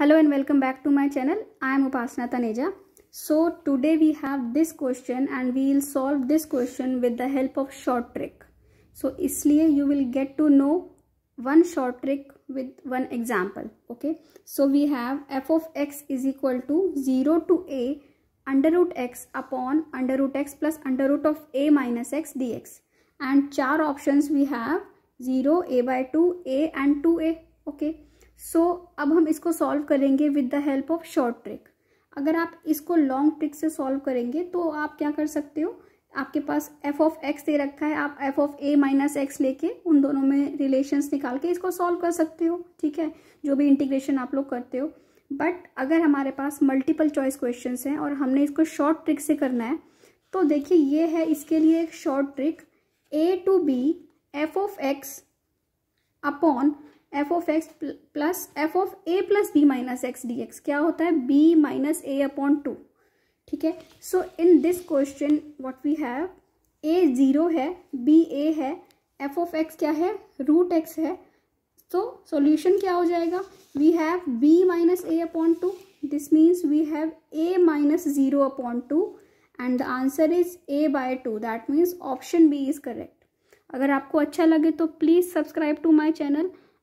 Hello and welcome back to my channel. I am Upasana Taneja. So today we have this question and we will solve this question with the help of short trick. So isliye you will get to know one short trick with one example. Okay. So we have f of x is equal to 0 to a under root x upon under root x plus under root of a minus x dx. And char options we have 0, a by 2, a and 2a. Okay. So so, अब हम इसको solve करेंगे with the help of short trick अगर आप इसको long trick से solve करेंगे तो आप क्या कर सकते हो आपके पास एफ ऑफ एक्स दे रखा है आप F of A minus X लेके उन दोनों में रिलेशंस निकाल के इसको सॉल्व कर सकते हो ठीक है जो भी इंटीग्रेशन आप लोग करते हो बट अगर हमारे पास मल्टीपल चॉइस क्वेश्चन हैं और हमने इसको शॉर्ट ट्रिक से करना है तो देखिए ये है इसके लिए एक short trick A to B F of X upon F of X plus F of A plus B minus X D X क्या होता है B minus A upon two ठीक है so in this question what we have A zero है B A है F of x क्या है root x है तो सॉल्यूशन क्या हो जाएगा we have B minus A upon two this means we have A minus zero upon two and the answer is A by two that means option B is correct अगर आपको अच्छा लगे तो please subscribe to my channel